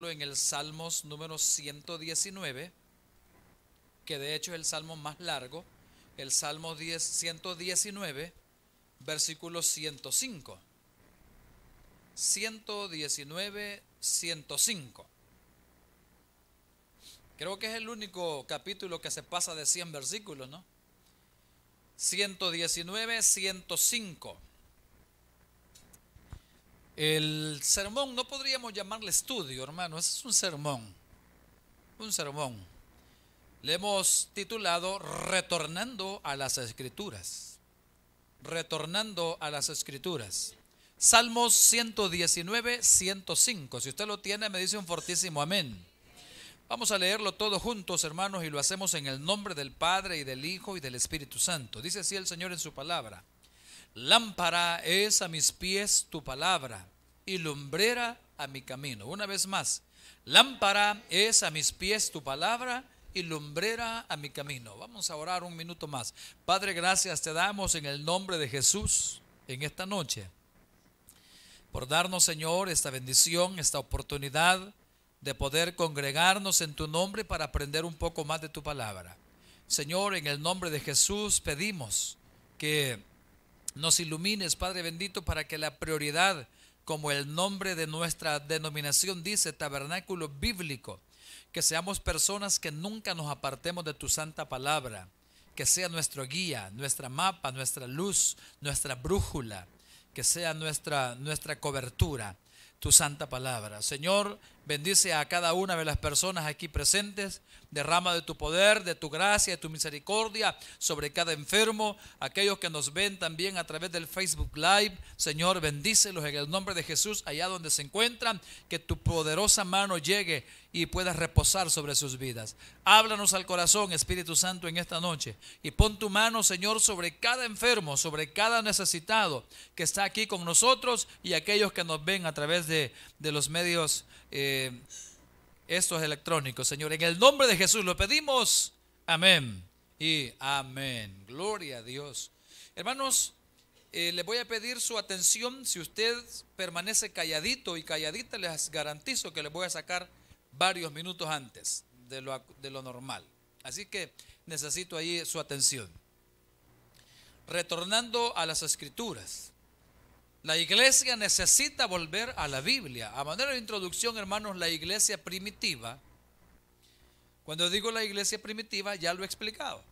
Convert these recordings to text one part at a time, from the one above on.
en el Salmos número 119, que de hecho es el salmo más largo, el Salmo 119, versículo 105. 119, 105. Creo que es el único capítulo que se pasa de 100 versículos, ¿no? 119, 105. El sermón, no podríamos llamarle estudio, hermano, es un sermón, un sermón. Le hemos titulado Retornando a las Escrituras, retornando a las Escrituras. Salmos 119, 105. Si usted lo tiene, me dice un fortísimo amén. Vamos a leerlo todos juntos, hermanos, y lo hacemos en el nombre del Padre y del Hijo y del Espíritu Santo. Dice así el Señor en su palabra. Lámpara es a mis pies tu palabra y lumbrera a mi camino. Una vez más, lámpara es a mis pies tu palabra y lumbrera a mi camino. Vamos a orar un minuto más. Padre, gracias te damos en el nombre de Jesús en esta noche. Por darnos, Señor, esta bendición, esta oportunidad de poder congregarnos en tu nombre para aprender un poco más de tu palabra. Señor, en el nombre de Jesús pedimos que nos ilumines, Padre bendito, para que la prioridad, como el nombre de nuestra denominación dice, tabernáculo bíblico, que seamos personas que nunca nos apartemos de tu santa palabra, que sea nuestro guía, nuestra mapa, nuestra luz, nuestra brújula, que sea nuestra, nuestra cobertura, tu santa palabra. Señor, bendice a cada una de las personas aquí presentes. Derrama de tu poder, de tu gracia, de tu misericordia sobre cada enfermo, aquellos que nos ven también a través del Facebook Live. Señor, bendícelos en el nombre de Jesús allá donde se encuentran, que tu poderosa mano llegue y pueda reposar sobre sus vidas. Háblanos al corazón, Espíritu Santo, en esta noche. Y pon tu mano, Señor, sobre cada enfermo, sobre cada necesitado que está aquí con nosotros y aquellos que nos ven a través de, los medios. Eh, esto es electrónico, Señor. En el nombre de Jesús lo pedimos. Amén. Y amén. Gloria a Dios. Hermanos, eh, le les voy a pedir su atención. Si usted permanece calladito y calladita, les garantizo que les voy a sacar varios minutos antes de lo, de lo normal. Así que necesito ahí su atención. Retornando a las escrituras. La iglesia necesita volver a la Biblia. A manera de introducción, hermanos, la iglesia primitiva, cuando digo la iglesia primitiva, ya lo he explicado.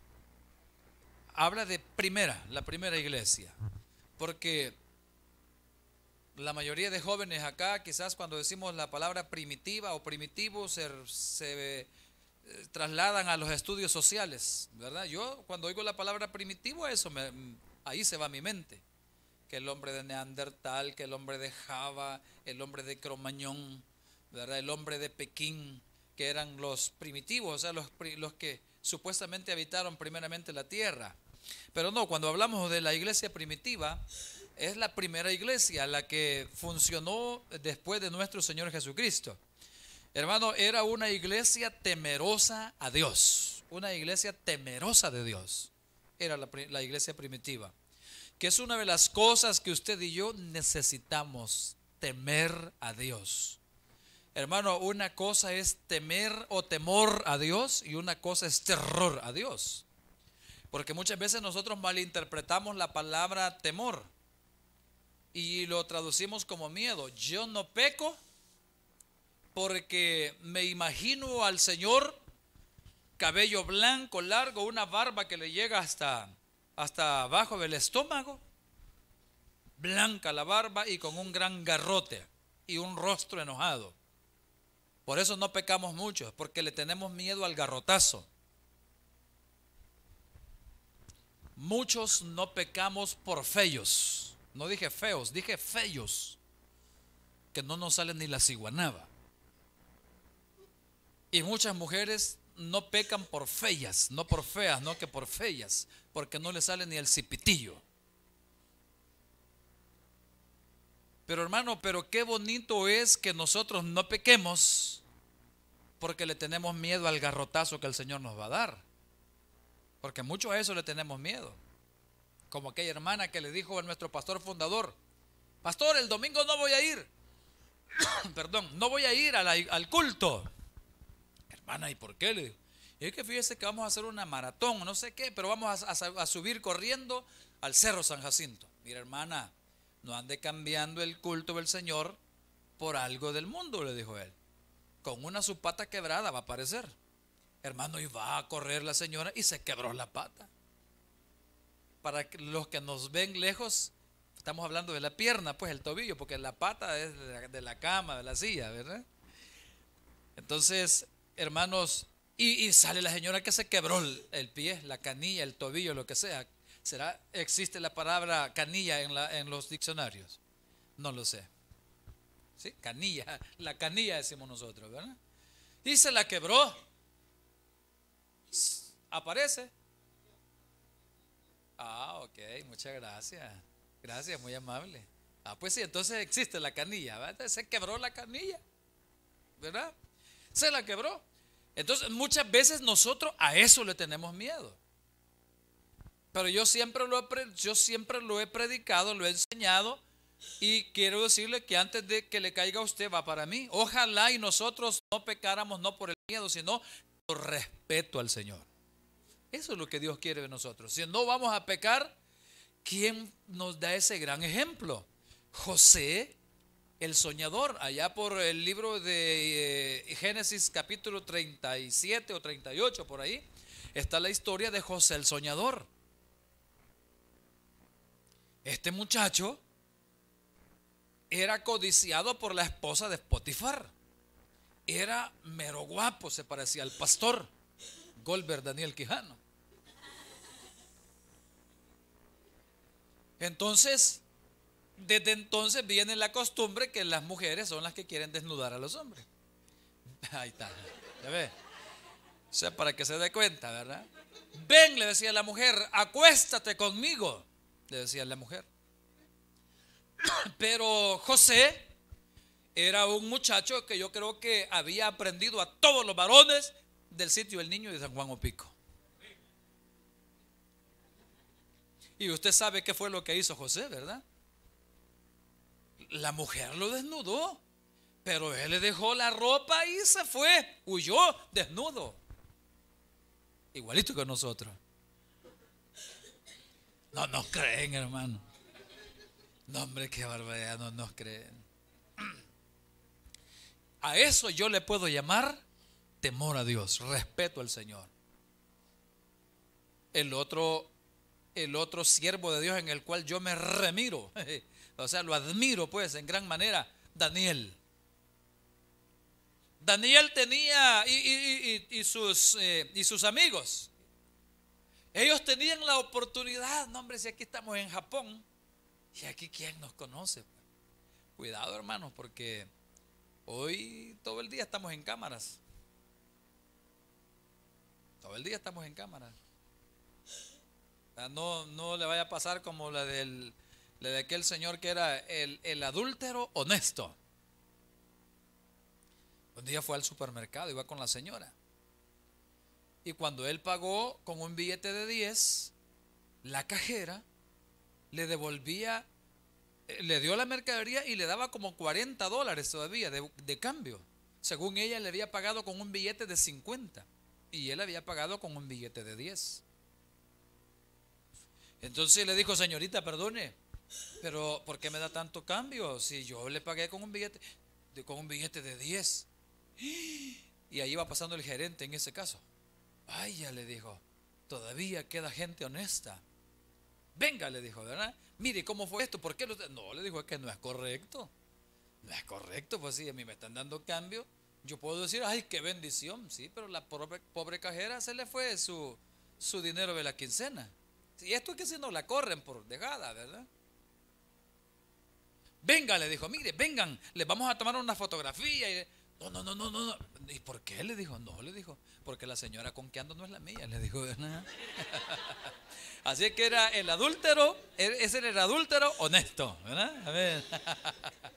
Habla de primera, la primera iglesia. Porque la mayoría de jóvenes acá, quizás cuando decimos la palabra primitiva o primitivo, se, eh, trasladan a los estudios sociales, ¿verdad? Yo cuando oigo la palabra primitivo, eso ahí se va mi mente que el hombre de Neandertal, que el hombre de Java, el hombre de Cromañón, ¿verdad? el hombre de Pekín, que eran los primitivos, o sea, los, los que supuestamente habitaron primeramente la tierra. Pero no, cuando hablamos de la iglesia primitiva, es la primera iglesia la que funcionó después de nuestro Señor Jesucristo. Hermano, era una iglesia temerosa a Dios, una iglesia temerosa de Dios. Era la, la iglesia primitiva que es una de las cosas que usted y yo necesitamos, temer a Dios. Hermano, una cosa es temer o temor a Dios y una cosa es terror a Dios. Porque muchas veces nosotros malinterpretamos la palabra temor y lo traducimos como miedo. Yo no peco porque me imagino al Señor cabello blanco, largo, una barba que le llega hasta hasta abajo del estómago, blanca la barba y con un gran garrote y un rostro enojado. Por eso no pecamos mucho, porque le tenemos miedo al garrotazo. Muchos no pecamos por feos. No dije feos, dije feos. Que no nos sale ni la ciguanaba. Y muchas mujeres no pecan por feas, no por feas, no que por feas, porque no le sale ni el cipitillo. Pero hermano, pero qué bonito es que nosotros no pequemos porque le tenemos miedo al garrotazo que el Señor nos va a dar. Porque mucho a eso le tenemos miedo. Como aquella hermana que le dijo a nuestro pastor fundador, pastor, el domingo no voy a ir. Perdón, no voy a ir al culto hermana, ¿y por qué? Le dijo. y es que fíjese que vamos a hacer una maratón, no sé qué, pero vamos a, subir corriendo al Cerro San Jacinto. Mira, hermana, no ande cambiando el culto del Señor por algo del mundo, le dijo él. Con una su pata quebrada va a aparecer. Hermano, y va a correr la señora y se quebró la pata. Para los que nos ven lejos, estamos hablando de la pierna, pues el tobillo, porque la pata es de la cama, de la silla, ¿verdad? Entonces, hermanos, y, sale la señora que se quebró el, pie, la canilla, el tobillo, lo que sea. ¿Será, existe la palabra canilla en, en los diccionarios? No lo sé. ¿Sí? Canilla, la canilla decimos nosotros, ¿verdad? Y se la quebró. Aparece. Ah, ok, muchas gracias. Gracias, muy amable. Ah, pues sí, entonces existe la canilla, Se quebró la canilla, ¿verdad? Se la quebró. Entonces, muchas veces nosotros a eso le tenemos miedo. Pero yo siempre lo he, yo siempre lo he predicado, lo he enseñado y quiero decirle que antes de que le caiga a usted va para mí. Ojalá y nosotros no pecáramos no por el miedo, sino por respeto al Señor. Eso es lo que Dios quiere de nosotros. Si no vamos a pecar, ¿quién nos da ese gran ejemplo? José el soñador, allá por el libro de eh, Génesis capítulo 37 o 38, por ahí, está la historia de José el soñador. Este muchacho era codiciado por la esposa de Potifar. Era mero guapo, se parecía al pastor Goldberg Daniel Quijano. Entonces, desde entonces viene la costumbre que las mujeres son las que quieren desnudar a los hombres. Ahí está. ¿Ya ves? O sea, para que se dé cuenta, ¿verdad? Ven, le decía la mujer, acuéstate conmigo, le decía la mujer. Pero José era un muchacho que yo creo que había aprendido a todos los varones del sitio El Niño de San Juan Opico. Y usted sabe qué fue lo que hizo José, ¿verdad? la mujer lo desnudó, pero él le dejó la ropa y se fue, huyó desnudo. Igualito que nosotros. No nos creen, hermano. No, hombre, qué barbaridad, no nos creen. A eso yo le puedo llamar temor a Dios, respeto al Señor. El otro, el otro siervo de Dios en el cual yo me remiro O sea, lo admiro pues en gran manera, Daniel. Daniel tenía y, sus, eh, y sus amigos. Ellos tenían la oportunidad, no hombre, si aquí estamos en Japón, y aquí quién nos conoce. Pues. Cuidado hermanos, porque hoy todo el día estamos en cámaras. Todo el día estamos en cámaras. No, no le vaya a pasar como la del le de aquel señor que era el, adúltero honesto. Un día fue al supermercado, iba con la señora. Y cuando él pagó con un billete de 10, la cajera le devolvía, le dio la mercadería y le daba como 40 dólares todavía de, de, cambio. Según ella le había pagado con un billete de 50 y él había pagado con un billete de 10. Entonces le dijo, señorita, perdone, pero ¿por qué me da tanto cambio? Si yo le pagué con un billete de, con un billete de 10. Y ahí va pasando el gerente en ese caso. Ay, ya le dijo, todavía queda gente honesta. Venga, le dijo, ¿verdad? Mire, ¿cómo fue esto? ¿Por qué No, le dijo, es que no es correcto. No es correcto, pues sí, a mí me están dando cambio. Yo puedo decir, ay, qué bendición, sí, pero la pobre, cajera se le fue su, su dinero de la quincena. Y esto es que si no la corren por dejada, ¿verdad? Venga, le dijo, mire, vengan, les vamos a tomar una fotografía. Y, no, no, no, no, no. ¿Y por qué? Le dijo, no, le dijo, porque la señora con que ando no es la mía, le dijo. Así que era el adúltero, er, ese era el adúltero honesto, ¿verdad? A ver.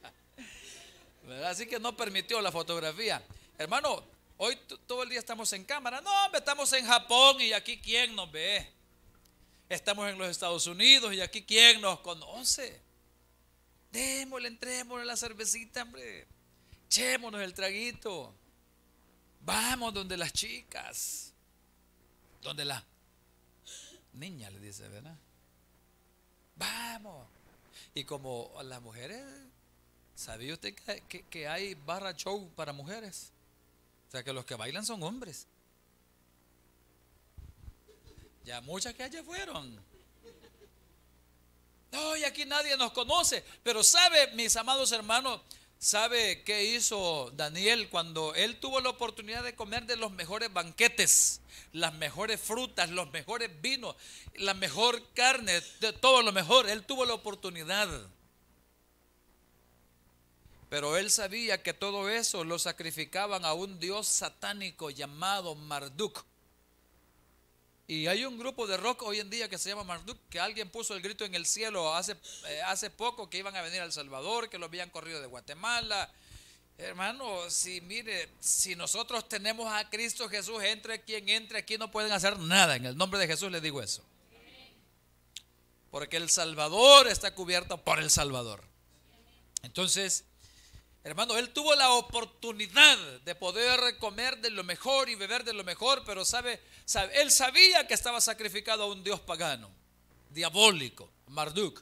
Así que no permitió la fotografía. Hermano, hoy todo el día estamos en cámara. No, estamos en Japón y aquí quién nos ve. Estamos en los Estados Unidos y aquí quién nos conoce. Démosle, entrémosle la cervecita, hombre. Echémonos el traguito. Vamos donde las chicas. Donde las niña, le dice, ¿verdad? Vamos. Y como las mujeres, ¿sabía usted que, que hay barra show para mujeres? O sea que los que bailan son hombres. Ya muchas que allá fueron. No, aquí nadie nos conoce. Pero sabe, mis amados hermanos, ¿sabe qué hizo Daniel cuando él tuvo la oportunidad de comer de los mejores banquetes, las mejores frutas, los mejores vinos, la mejor carne, de todo lo mejor? Él tuvo la oportunidad. Pero él sabía que todo eso lo sacrificaban a un dios satánico llamado Marduk. Y hay un grupo de rock hoy en día que se llama Marduk, que alguien puso el grito en el cielo hace, eh, hace poco que iban a venir al Salvador, que lo habían corrido de Guatemala. Hermano, si mire, si nosotros tenemos a Cristo Jesús, entre quien entre aquí no pueden hacer nada. En el nombre de Jesús les digo eso. Porque el Salvador está cubierto por el Salvador. Entonces, Hermano, él tuvo la oportunidad de poder comer de lo mejor y beber de lo mejor, pero sabe, él sabía que estaba sacrificado a un dios pagano, diabólico, Marduk.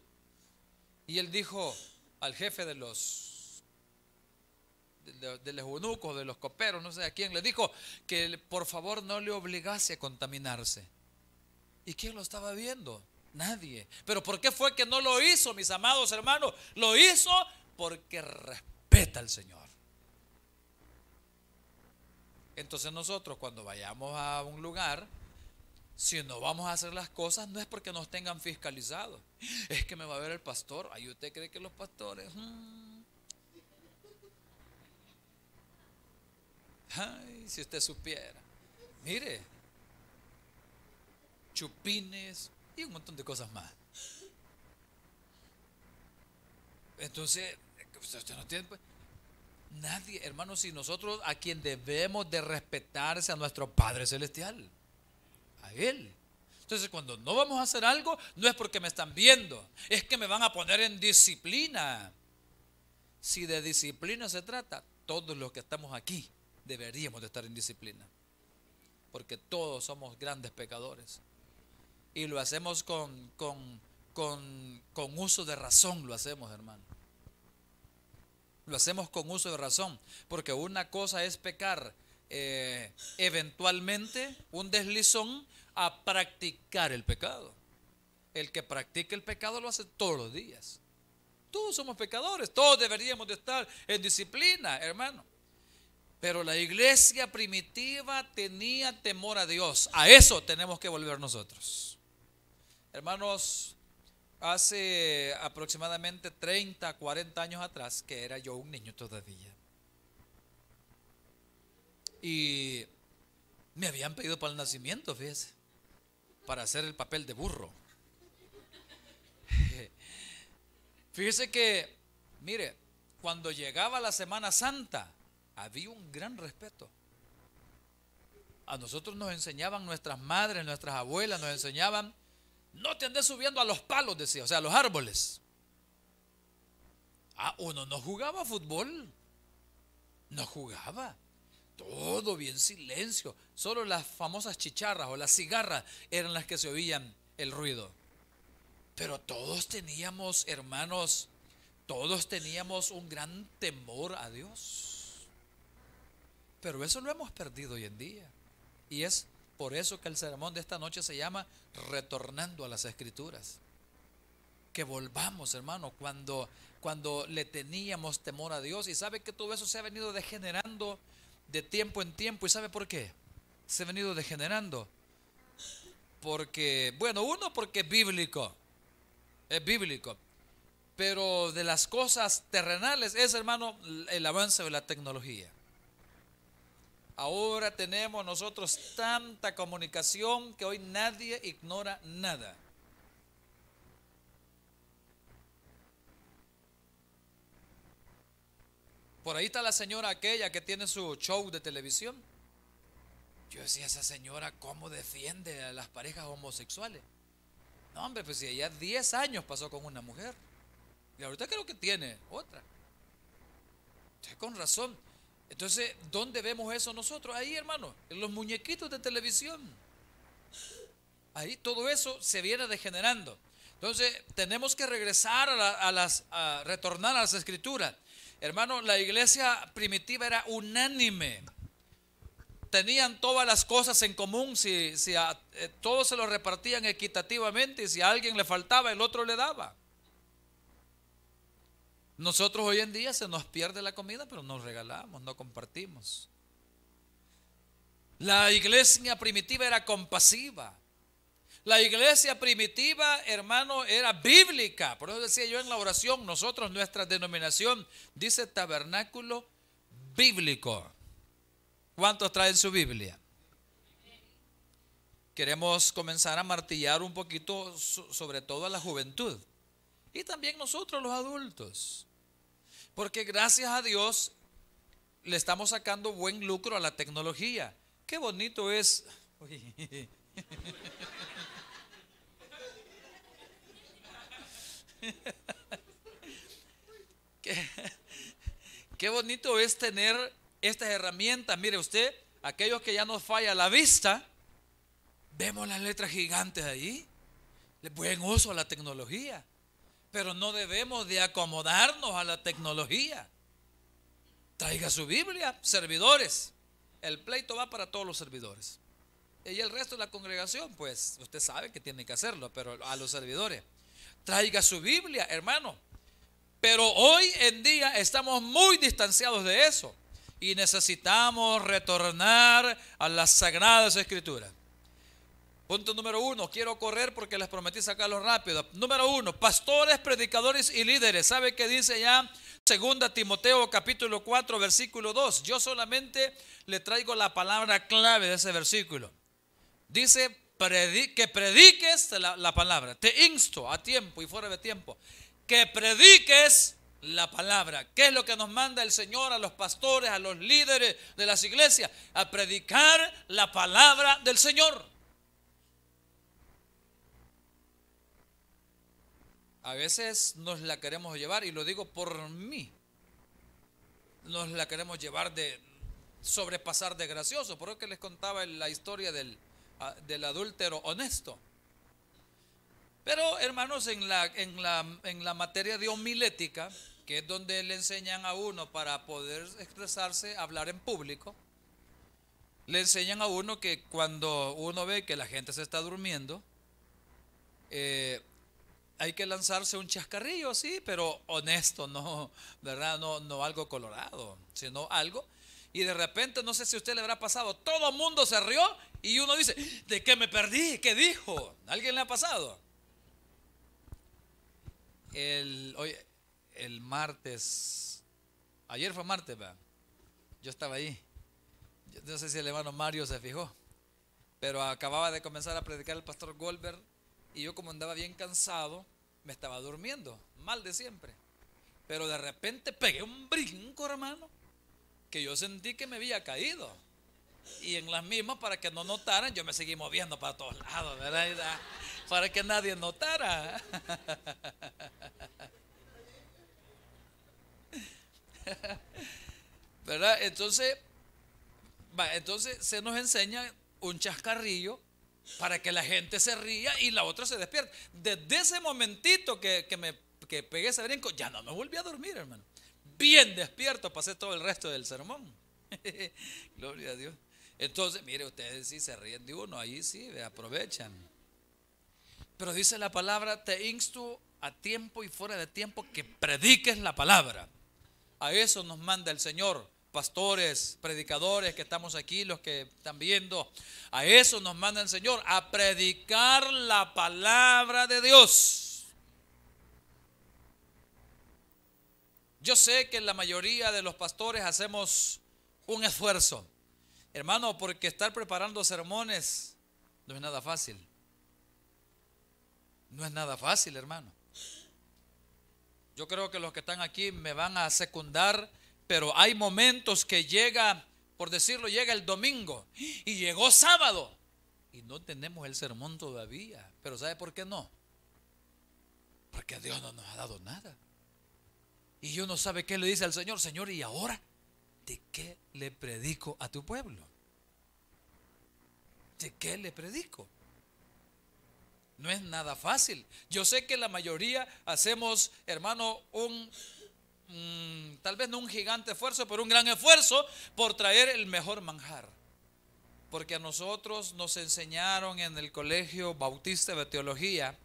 Y él dijo al jefe de los de, los eunucos, de los coperos, no sé a quién, le dijo que por favor no le obligase a contaminarse. ¿Y quién lo estaba viendo? Nadie. Pero ¿por qué fue que no lo hizo, mis amados hermanos? Lo hizo porque respetó Está el Señor. Entonces nosotros cuando vayamos a un lugar, si no vamos a hacer las cosas, no es porque nos tengan fiscalizados. Es que me va a ver el pastor. Ahí usted cree que los pastores... Mm. Ay, si usted supiera. Mire, chupines y un montón de cosas más. Entonces, pues. nadie, hermanos, si nosotros a quien debemos de respetarse a nuestro Padre Celestial, a Él. Entonces, cuando no vamos a hacer algo, no es porque me están viendo, es que me van a poner en disciplina. Si de disciplina se trata, todos los que estamos aquí deberíamos de estar en disciplina, porque todos somos grandes pecadores. Y lo hacemos con, con uso de razón, lo hacemos, hermano. Lo hacemos con uso de razón, porque una cosa es pecar eh, eventualmente, un deslizón, a practicar el pecado. El que practica el pecado lo hace todos los días. Todos somos pecadores, todos deberíamos de estar en disciplina, hermano. Pero la iglesia primitiva tenía temor a Dios. A eso tenemos que volver nosotros. Hermanos, hace aproximadamente 30, 40 años atrás, que era yo un niño todavía. Y me habían pedido para el nacimiento, fíjese, para hacer el papel de burro. Fíjese que, mire, cuando llegaba la Semana Santa, había un gran respeto. A nosotros nos enseñaban nuestras madres, nuestras abuelas, nos enseñaban no te andes subiendo a los palos, decía, o sea, a los árboles. Ah, uno no jugaba fútbol. No jugaba. Todo bien silencio. Solo las famosas chicharras o las cigarras eran las que se oían el ruido. Pero todos teníamos, hermanos, todos teníamos un gran temor a Dios. Pero eso lo hemos perdido hoy en día. Y es por eso que el sermón de esta noche se llama Retornando a las Escrituras. Que volvamos, hermano, cuando, cuando le teníamos temor a Dios. Y sabe que todo eso se ha venido degenerando de tiempo en tiempo. ¿Y sabe por qué? Se ha venido degenerando. Porque, bueno, uno porque es bíblico. Es bíblico. Pero de las cosas terrenales es, hermano, el avance de la tecnología. Ahora tenemos nosotros tanta comunicación que hoy nadie ignora nada. Por ahí está la señora aquella que tiene su show de televisión. Yo decía, esa señora, ¿cómo defiende a las parejas homosexuales? No, hombre, pues si ella 10 años pasó con una mujer. Y ahorita creo que tiene otra. Usted con razón, entonces, ¿dónde vemos eso nosotros? Ahí, hermano, en los muñequitos de televisión. Ahí todo eso se viene degenerando. Entonces, tenemos que regresar a, las, retornar a las escrituras. Hermano, la iglesia primitiva era unánime. Tenían todas las cosas en común, si, eh, todos se lo repartían equitativamente y si a alguien le faltaba, el otro le daba. Nosotros hoy en día se nos pierde la comida, pero nos regalamos, no compartimos. La iglesia primitiva era compasiva. La iglesia primitiva, hermano, era bíblica. Por eso decía yo en la oración, nosotros, nuestra denominación, dice tabernáculo bíblico. ¿Cuántos traen su Biblia? Queremos comenzar a martillar un poquito sobre todo a la juventud. Y también nosotros los adultos. Porque gracias a Dios le estamos sacando buen lucro a la tecnología. Qué bonito es... Qué, bonito es tener estas herramientas. Mire usted, aquellos que ya nos falla la vista, vemos las letras gigantes ahí. Le buen uso a la tecnología. Pero no debemos de acomodarnos a la tecnología. Traiga su Biblia, servidores. El pleito va para todos los servidores. Y el resto de la congregación, pues usted sabe que tiene que hacerlo, pero a los servidores. Traiga su Biblia, hermano. Pero hoy en día estamos muy distanciados de eso y necesitamos retornar a las sagradas escrituras. Punto número uno, quiero correr porque les prometí sacarlo rápido. Número uno, pastores, predicadores y líderes. ¿Sabe qué dice ya Segunda Timoteo capítulo 4 versículo 2? Yo solamente le traigo la palabra clave de ese versículo. Dice que prediques la, la palabra. Te insto a tiempo y fuera de tiempo. Que prediques la palabra. ¿Qué es lo que nos manda el Señor a los pastores, a los líderes de las iglesias? A predicar la palabra del Señor. a veces nos la queremos llevar, y lo digo por mí, nos la queremos llevar de sobrepasar de gracioso, por eso que les contaba la historia ah, del, adúltero honesto. Pero hermanos, en la, en, la, en la materia de homilética, que es donde le enseñan a uno para poder expresarse, hablar en público, le enseñan a uno que cuando uno ve que la gente se está durmiendo, eh, hay que lanzarse un chascarrillo, sí, pero honesto, no, ¿verdad? No, no algo colorado, sino algo. Y de repente, no sé si a usted le habrá pasado, todo el mundo se rió y uno dice, ¿de qué me perdí? ¿Qué dijo? ¿Alguien le ha pasado? El, hoy, el martes, ayer fue martes, ¿verdad? Yo estaba ahí. no sé si el hermano Mario se fijó, pero acababa de comenzar a predicar el pastor Goldberg y yo como andaba bien cansado, me estaba durmiendo, mal de siempre. Pero de repente pegué un brinco, hermano, que yo sentí que me había caído. Y en las mismas, para que no notaran, yo me seguí moviendo para todos lados, ¿verdad? Para que nadie notara. ¿Verdad? Entonces, entonces se nos enseña un chascarrillo para que la gente se ría y la otra se despierte. Desde ese momentito que, me pegué ese brinco, ya no me volví a dormir, hermano. Bien despierto pasé todo el resto del sermón. Gloria a Dios. Entonces, mire, ustedes sí se ríen de uno, ahí sí, aprovechan. Pero dice la palabra, te insto a tiempo y fuera de tiempo que prediques la palabra. A eso nos manda el Señor pastores, predicadores que estamos aquí, los que están viendo. A eso nos manda el Señor, a predicar la palabra de Dios. Yo sé que la mayoría de los pastores hacemos un esfuerzo, hermano, porque estar preparando sermones no es nada fácil. No es nada fácil, hermano. Yo creo que los que están aquí me van a secundar pero hay momentos que llega, por decirlo, llega el domingo y llegó sábado y no tenemos el sermón todavía. Pero ¿sabe por qué no? Porque Dios no nos ha dado nada. Y no sabe qué le dice al Señor, Señor, ¿y ahora de qué le predico a tu pueblo? ¿De qué le predico? No es nada fácil. Yo sé que la mayoría hacemos, hermano, un Mm, tal vez no un gigante esfuerzo, pero un gran esfuerzo por traer el mejor manjar. Porque a nosotros nos enseñaron en el Colegio Bautista de Teología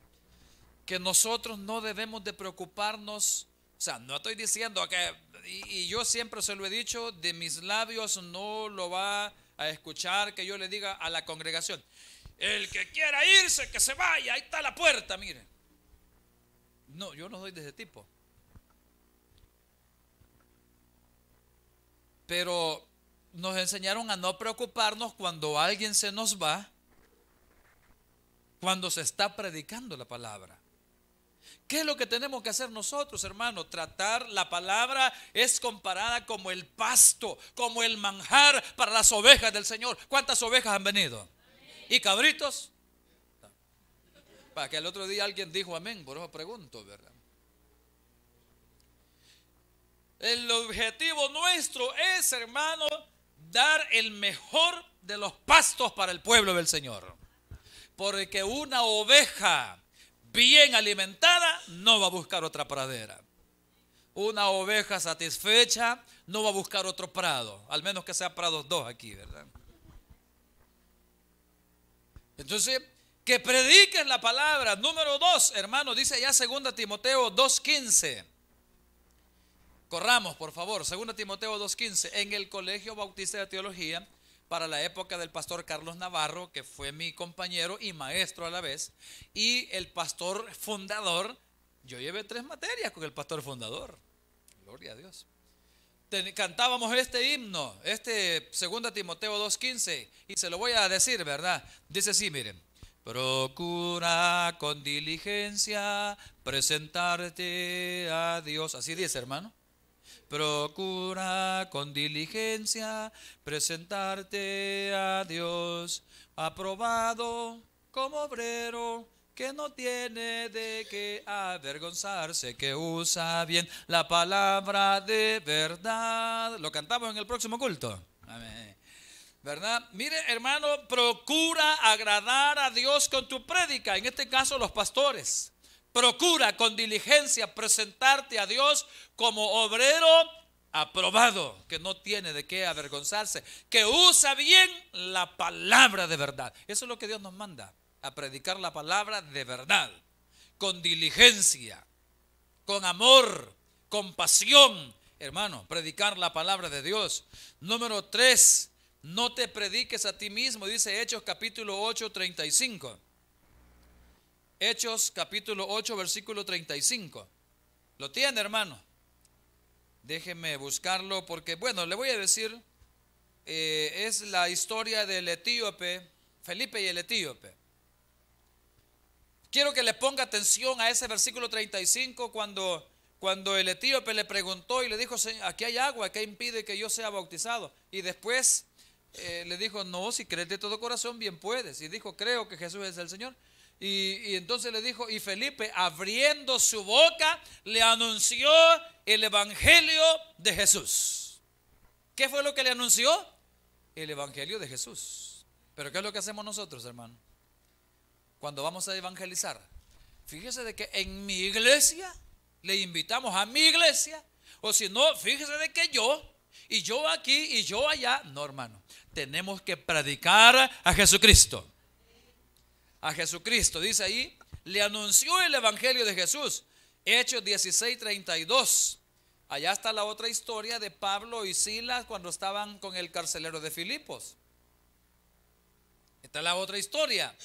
que nosotros no debemos de preocuparnos, o sea, no estoy diciendo que, y, y yo siempre se lo he dicho, de mis labios no lo va a escuchar que yo le diga a la congregación, el que quiera irse, que se vaya, ahí está la puerta, mire. No, yo no soy de ese tipo. Pero nos enseñaron a no preocuparnos cuando alguien se nos va, cuando se está predicando la palabra. ¿Qué es lo que tenemos que hacer nosotros, hermano? Tratar la palabra es comparada como el pasto, como el manjar para las ovejas del Señor. ¿Cuántas ovejas han venido? ¿Y cabritos? Para que el otro día alguien dijo amén, por eso pregunto, ¿verdad? el objetivo nuestro es, hermano, dar el mejor de los pastos para el pueblo del Señor. Porque una oveja bien alimentada no va a buscar otra pradera. Una oveja satisfecha no va a buscar otro prado, al menos que sea prados dos aquí, ¿verdad? Entonces, que prediquen la palabra. Número dos, hermano, dice ya 2 Timoteo 2.15. Corramos, por favor, 2 Timoteo 2.15, en el Colegio Bautista de Teología, para la época del pastor Carlos Navarro, que fue mi compañero y maestro a la vez, y el pastor fundador, yo llevé tres materias con el pastor fundador, gloria a Dios. cantábamos este himno, este 2 Timoteo 2.15, y se lo voy a decir, ¿verdad? Dice así, miren. Procura con diligencia presentarte a Dios. Así dice, hermano. Procura con diligencia presentarte a Dios, aprobado como obrero que no tiene de qué avergonzarse, que usa bien la palabra de verdad. Lo cantamos en el próximo culto. Amén. ¿Verdad? Mire, hermano, procura agradar a Dios con tu prédica, en este caso los pastores. Procura con diligencia presentarte a Dios como obrero aprobado, que no tiene de qué avergonzarse, que usa bien la palabra de verdad. Eso es lo que Dios nos manda, a predicar la palabra de verdad, con diligencia, con amor, con pasión. Hermano, predicar la palabra de Dios. Número 3, no te prediques a ti mismo, dice Hechos capítulo 8, 35. Hechos capítulo 8, versículo 35. ¿Lo tiene, hermano? Déjeme buscarlo porque, bueno, le voy a decir, eh, es la historia del etíope, Felipe y el etíope. Quiero que le ponga atención a ese versículo 35 cuando, cuando el etíope le preguntó y le dijo, aquí hay agua, ¿qué impide que yo sea bautizado? Y después eh, le dijo, no, si crees de todo corazón, bien puedes. Y dijo, creo que Jesús es el Señor. Y, entonces le dijo, y Felipe abriendo su boca le anunció el Evangelio de Jesús. ¿Qué fue lo que le anunció? El Evangelio de Jesús. Pero ¿qué es lo que hacemos nosotros, hermano? Cuando vamos a evangelizar. Fíjese de que en mi iglesia le invitamos a mi iglesia. O si no, fíjese de que yo, y yo aquí, y yo allá. No, hermano. Tenemos que predicar a Jesucristo a Jesucristo. Dice ahí, le anunció el Evangelio de Jesús. Hechos 16, 32. Allá está la otra historia de Pablo y Silas cuando estaban con el carcelero de Filipos. está la otra historia.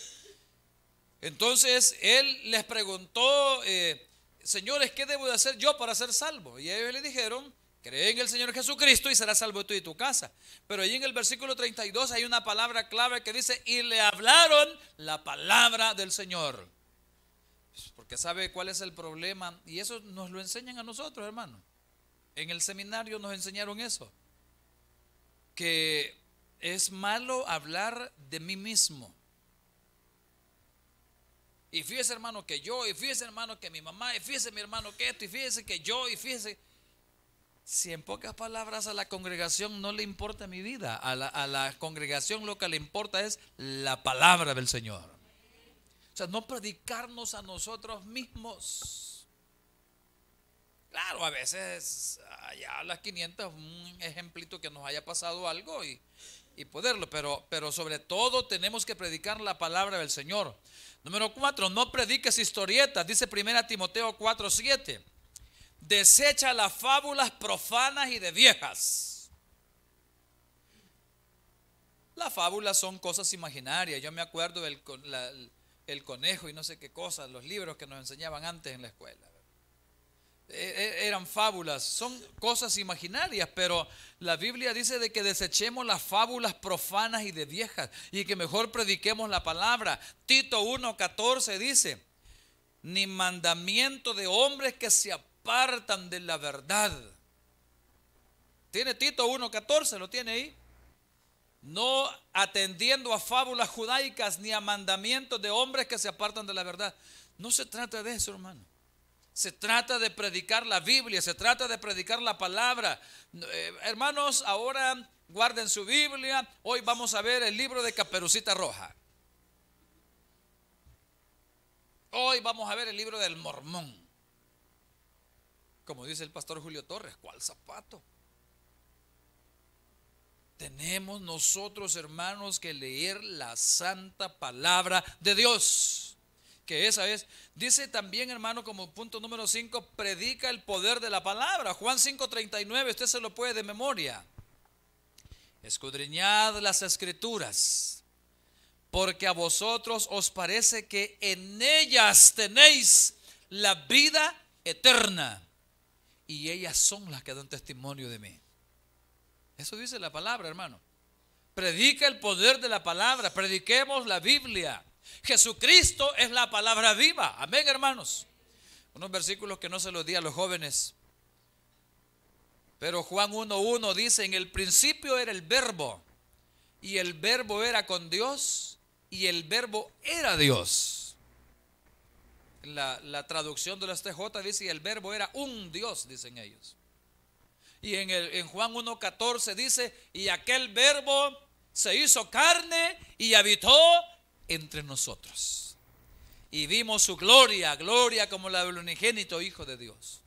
Entonces él les preguntó, eh, señores, ¿qué debo de hacer yo para ser salvo? Y ellos le dijeron, Cree en el Señor Jesucristo y será salvo tú y tu casa. Pero ahí en el versículo 32 hay una palabra clave que dice, y le hablaron la palabra del Señor. Pues, porque sabe cuál es el problema. Y eso nos lo enseñan a nosotros, hermano. En el seminario nos enseñaron eso. Que es malo hablar de mí mismo. Y fíjese, hermano, que yo, y fíjese, hermano, que mi mamá, y fíjese, mi hermano, que esto, y fíjese que yo, y fíjese. Si en pocas palabras a la congregación no le importa mi vida, a la, congregación lo que le importa es la palabra del Señor. O sea, no predicarnos a nosotros mismos. Claro, a veces allá a las 500 un ejemplito que nos haya pasado algo y, poderlo, pero, pero sobre todo tenemos que predicar la palabra del Señor. Número 4, no prediques historietas, dice primera Timoteo 4, 7. Desecha las fábulas profanas y de viejas. Las fábulas son cosas imaginarias. Yo me acuerdo del el conejo y no sé qué cosas, los libros que nos enseñaban antes en la escuela. E, e, eran fábulas, son cosas imaginarias, pero la Biblia dice de que desechemos las fábulas profanas y de viejas y que mejor prediquemos la palabra. Tito 1.14 dice, ni mandamiento de hombres que se apartan de la verdad. Tiene Tito 1.14, lo tiene ahí. No atendiendo a fábulas judaicas ni a mandamientos de hombres que se apartan de la verdad. No se trata de eso, hermano. Se trata de predicar la Biblia, se trata de predicar la palabra. Eh, hermanos, ahora guarden su Biblia. Hoy vamos a ver el libro de Caperucita Roja. Hoy vamos a ver el libro del Mormón. Como dice el pastor Julio Torres, ¿cuál zapato? Tenemos nosotros, hermanos, que leer la santa palabra de Dios. Que esa es. Dice también, hermano, como punto número 5, predica el poder de la palabra. Juan 5:39, usted se lo puede de memoria. Escudriñad las escrituras, porque a vosotros os parece que en ellas tenéis la vida eterna y ellas son las que dan testimonio de mí. Eso dice la palabra, hermano. Predica el poder de la palabra, prediquemos la Biblia. Jesucristo es la palabra viva. Amén, hermanos. Unos versículos que no se los di a los jóvenes. Pero Juan 1.1 dice, en el principio era el verbo, y el verbo era con Dios, y el verbo era Dios la, traducción de las TJ dice, el verbo era un Dios, dicen ellos. Y en, el, en Juan 1.14 dice, y aquel verbo se hizo carne y habitó entre nosotros. Y vimos su gloria, gloria como la del unigénito Hijo de Dios.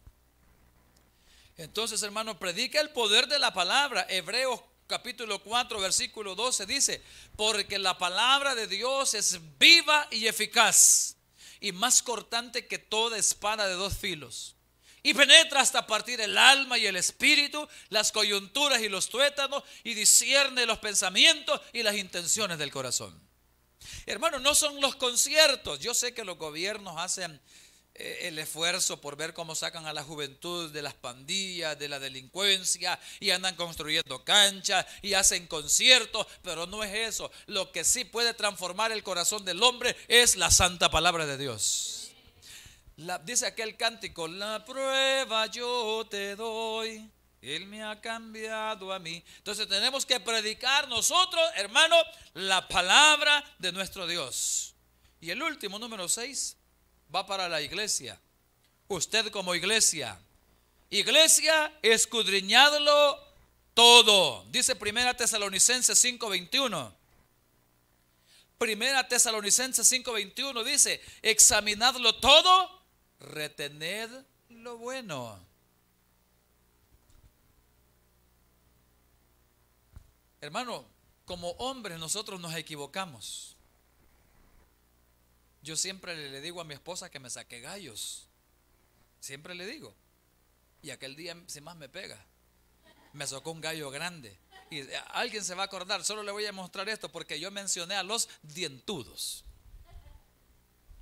Entonces, hermano, predica el poder de la palabra. Hebreos capítulo 4, versículo 12 dice, porque la palabra de Dios es viva y eficaz y más cortante que toda espada de dos filos. Y penetra hasta partir el alma y el espíritu, las coyunturas y los tuétanos, y discierne los pensamientos y las intenciones del corazón. Hermano, no son los conciertos. Yo sé que los gobiernos hacen eh, el esfuerzo por ver cómo sacan a la juventud de las pandillas, de la delincuencia, y andan construyendo canchas y hacen conciertos, pero no es eso. Lo que sí puede transformar el corazón del hombre es la santa palabra de Dios. dice aquel cántico, la prueba yo te doy. Él me ha cambiado a mí. Entonces tenemos que predicar nosotros, hermano, la palabra de nuestro Dios. Y el último, número 6, va para la iglesia. Usted como iglesia. Iglesia, escudriñadlo todo. Dice Primera Tesalonicenses 5:21. Primera Tesalonicenses 5:21 dice, examinadlo todo, retened lo bueno. Hermano, como hombres nosotros nos equivocamos. Yo siempre le digo a mi esposa que me saque gallos. Siempre le digo. Y aquel día, sin más me pega, me sacó un gallo grande. Y eh, alguien se va a acordar, solo le voy a mostrar esto porque yo mencioné a los dientudos.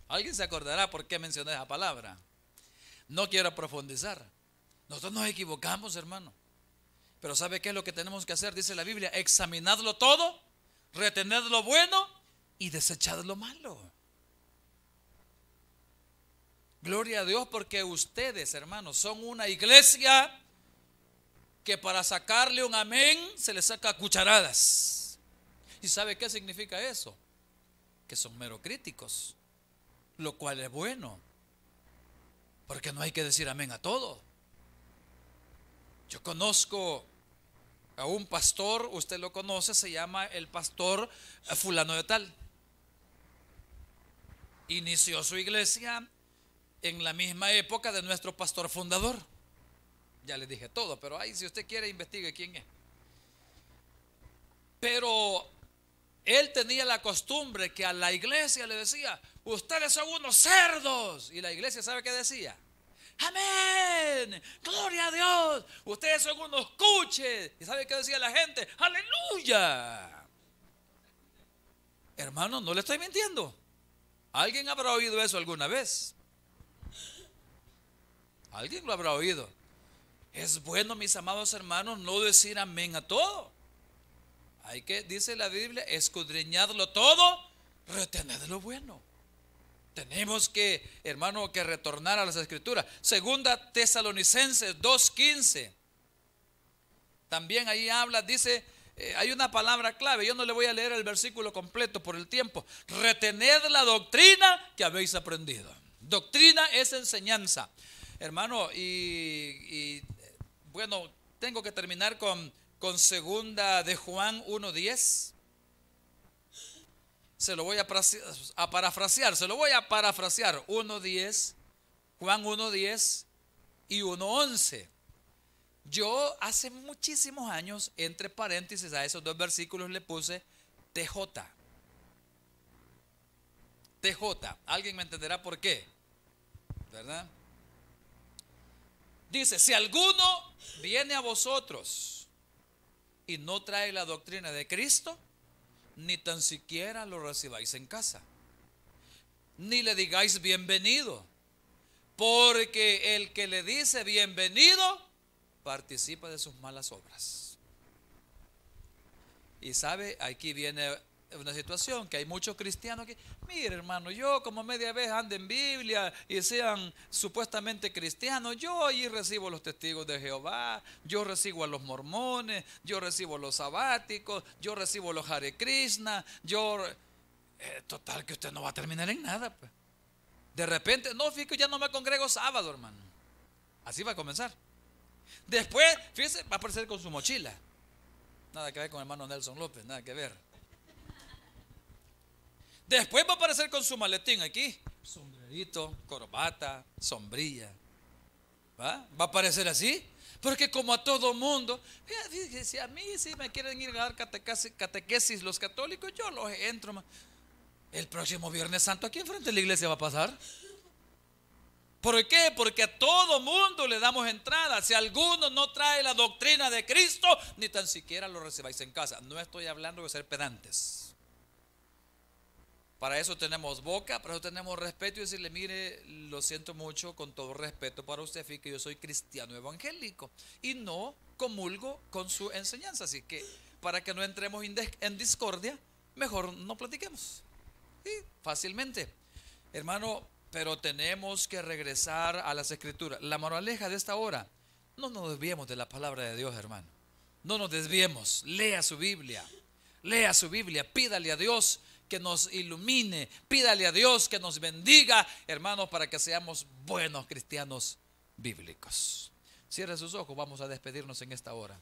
Alguien se acordará por qué mencioné esa palabra. No quiero profundizar. Nosotros nos equivocamos, hermano. Pero ¿sabe qué es lo que tenemos que hacer? Dice la Biblia, examinadlo todo, retened lo bueno y desechad lo malo. Gloria a Dios porque ustedes, hermanos, son una iglesia que para sacarle un amén se le saca cucharadas. ¿Y sabe qué significa eso? Que son mero críticos, lo cual es bueno, porque no hay que decir amén a todo. Yo conozco a un pastor, usted lo conoce, se llama el pastor fulano de tal. Inició su iglesia en la misma época de nuestro pastor fundador. Ya le dije todo, pero ahí si usted quiere investigue quién es. Pero él tenía la costumbre que a la iglesia le decía, ustedes son unos cerdos. Y la iglesia sabe qué decía. Amén, gloria a Dios. Ustedes son unos cuches. ¿Y sabe qué decía la gente? Aleluya. Hermano, no le estoy mintiendo. ¿Alguien habrá oído eso alguna vez? Alguien lo habrá oído. Es bueno, mis amados hermanos, no decir amén a todo. Hay que, dice la Biblia, escudriñadlo todo, retened lo bueno. Tenemos que, hermano, que retornar a las escrituras. Segunda Tesalonicenses 2.15. También ahí habla, dice, eh, hay una palabra clave. Yo no le voy a leer el versículo completo por el tiempo. Retened la doctrina que habéis aprendido. Doctrina es enseñanza. Hermano, y, bueno, tengo que terminar con, con segunda de Juan 1.10. Se lo voy a, a, parafrasear, se lo voy a parafrasear. 1.10, Juan 1.10 y 1.11. Yo hace muchísimos años, entre paréntesis a esos dos versículos le puse TJ. TJ, alguien me entenderá por qué, ¿verdad? Dice, si alguno viene a vosotros y no trae la doctrina de Cristo, ni tan siquiera lo recibáis en casa, ni le digáis bienvenido, porque el que le dice bienvenido participa de sus malas obras. Y sabe, aquí viene es una situación que hay muchos cristianos que, mire hermano, yo como media vez ando en Biblia y sean supuestamente cristianos, yo allí recibo los testigos de Jehová, yo recibo a los mormones, yo recibo a los sabáticos, yo recibo los Hare Krishna, yo... Eh, total que usted no va a terminar en nada. Pues. De repente, no, fíjate, ya no me congrego sábado, hermano. Así va a comenzar. Después, fíjese, va a aparecer con su mochila. Nada que ver con el hermano Nelson López, nada que ver. Después va a aparecer con su maletín aquí, sombrerito, corbata, sombrilla. ¿Va? ¿Va a aparecer así? Porque como a todo mundo, si a mí si me quieren ir a dar catequesis, los católicos, yo los entro. El próximo Viernes Santo aquí enfrente de la iglesia va a pasar. ¿Por qué? Porque a todo mundo le damos entrada. Si alguno no trae la doctrina de Cristo, ni tan siquiera lo recibáis en casa. No estoy hablando de ser pedantes. Para eso tenemos boca, para eso tenemos respeto y decirle, mire, lo siento mucho, con todo respeto para usted, que yo soy cristiano evangélico y no comulgo con su enseñanza. Así que para que no entremos en discordia, mejor no platiquemos. Sí, fácilmente. Hermano, pero tenemos que regresar a las escrituras. La moraleja de esta hora, no nos desviemos de la palabra de Dios, hermano. No nos desviemos. Lea su Biblia. Lea su Biblia. Pídale a Dios que nos ilumine, pídale a Dios que nos bendiga, hermanos, para que seamos buenos cristianos bíblicos. Cierre sus ojos, vamos a despedirnos en esta hora.